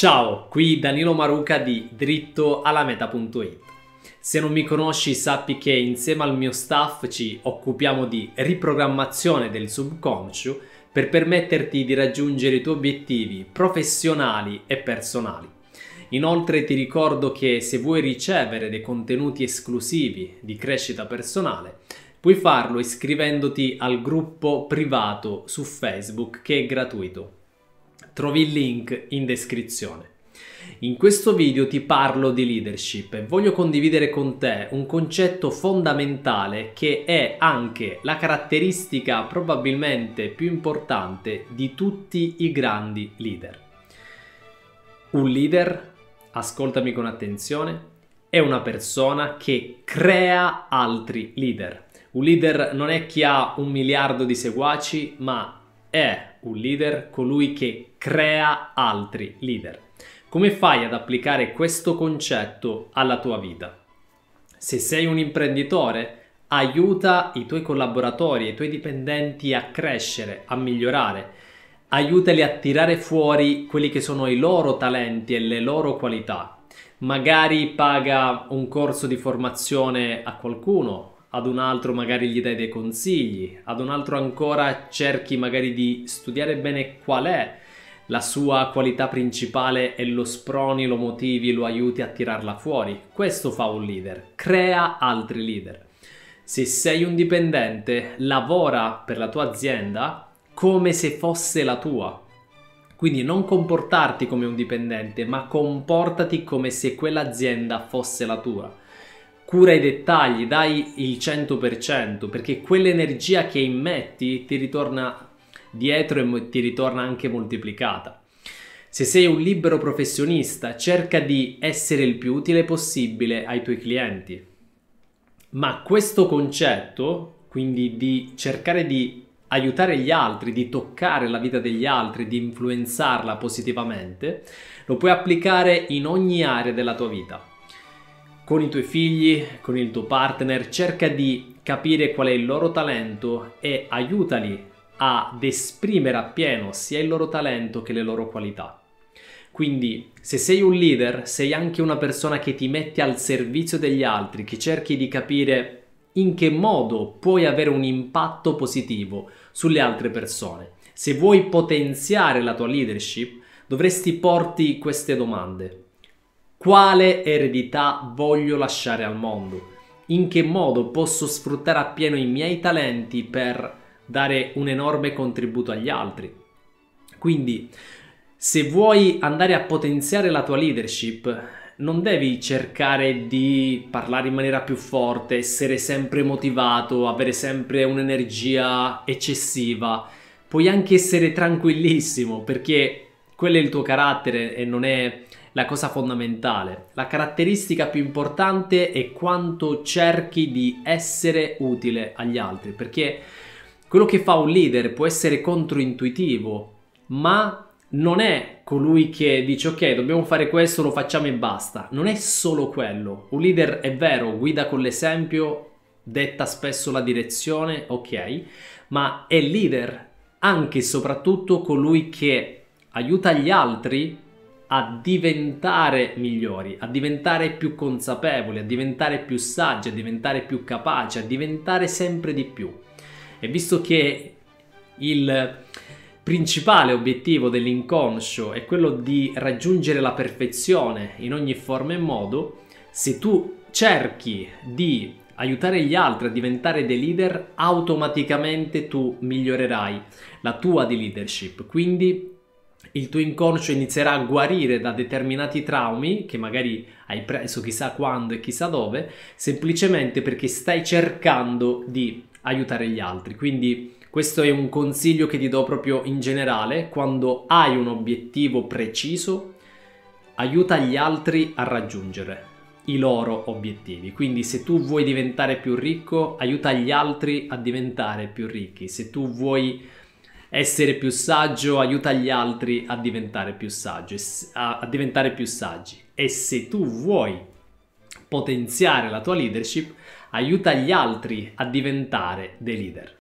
Ciao, qui Danilo Maruca di dritto alla meta.it. Se non mi conosci sappi che insieme al mio staff ci occupiamo di riprogrammazione del subconscio per permetterti di raggiungere i tuoi obiettivi professionali e personali. Inoltre ti ricordo che se vuoi ricevere dei contenuti esclusivi di crescita personale, puoi farlo iscrivendoti al gruppo privato su Facebook che è gratuito. Trovi il link in descrizione. In questo video ti parlo di leadership e voglio condividere con te un concetto fondamentale che è anche la caratteristica probabilmente più importante di tutti i grandi leader. Un leader, ascoltami con attenzione, è una persona che crea altri leader. Un leader non è chi ha un miliardo di seguaci, ma è un leader colui che crea altri leader. Come fai ad applicare questo concetto alla tua vita? Se sei un imprenditore, aiuta i tuoi collaboratori, i tuoi dipendenti a crescere, a migliorare. Aiutali a tirare fuori quelli che sono i loro talenti e le loro qualità. Magari paga un corso di formazione a qualcuno, ad un altro magari gli dai dei consigli, ad un altro ancora cerchi magari di studiare bene qual è la sua qualità principale e lo sproni, lo motivi, lo aiuti a tirarla fuori. Questo fa un leader, crea altri leader. Se sei un dipendente, lavora per la tua azienda come se fosse la tua. Quindi non comportarti come un dipendente, ma comportati come se quell'azienda fosse la tua cura i dettagli, dai il 100% perché quell'energia che immetti ti ritorna dietro e ti ritorna anche moltiplicata. Se sei un libero professionista, cerca di essere il più utile possibile ai tuoi clienti. Ma questo concetto, quindi di cercare di aiutare gli altri, di toccare la vita degli altri, di influenzarla positivamente, lo puoi applicare in ogni area della tua vita con i tuoi figli, con il tuo partner, cerca di capire qual è il loro talento e aiutali ad esprimere appieno sia il loro talento che le loro qualità. Quindi, se sei un leader, sei anche una persona che ti mette al servizio degli altri, che cerchi di capire in che modo puoi avere un impatto positivo sulle altre persone. Se vuoi potenziare la tua leadership, dovresti porti queste domande. Quale eredità voglio lasciare al mondo? In che modo posso sfruttare appieno i miei talenti per dare un enorme contributo agli altri? Quindi, se vuoi andare a potenziare la tua leadership, non devi cercare di parlare in maniera più forte, essere sempre motivato, avere sempre un'energia eccessiva. Puoi anche essere tranquillissimo perché quello è il tuo carattere e non è la cosa fondamentale. La caratteristica più importante è quanto cerchi di essere utile agli altri, perché quello che fa un leader può essere controintuitivo, ma non è colui che dice ok dobbiamo fare questo, lo facciamo e basta, non è solo quello. Un leader è vero, guida con l'esempio, detta spesso la direzione, ok, ma è leader anche e soprattutto colui che aiuta gli altri a diventare migliori, a diventare più consapevoli, a diventare più saggi, a diventare più capaci, a diventare sempre di più. E visto che il principale obiettivo dell'inconscio è quello di raggiungere la perfezione in ogni forma e modo, se tu cerchi di aiutare gli altri a diventare dei leader, automaticamente tu migliorerai la tua di leadership. Quindi il tuo inconscio inizierà a guarire da determinati traumi che magari hai preso chissà quando e chissà dove, semplicemente perché stai cercando di aiutare gli altri. Quindi questo è un consiglio che ti do proprio in generale, quando hai un obiettivo preciso, aiuta gli altri a raggiungere i loro obiettivi. Quindi se tu vuoi diventare più ricco, aiuta gli altri a diventare più ricchi. Se tu vuoi essere più saggio aiuta gli altri a diventare più saggio, a diventare più saggi. E se tu vuoi potenziare la tua leadership, aiuta gli altri a diventare dei leader.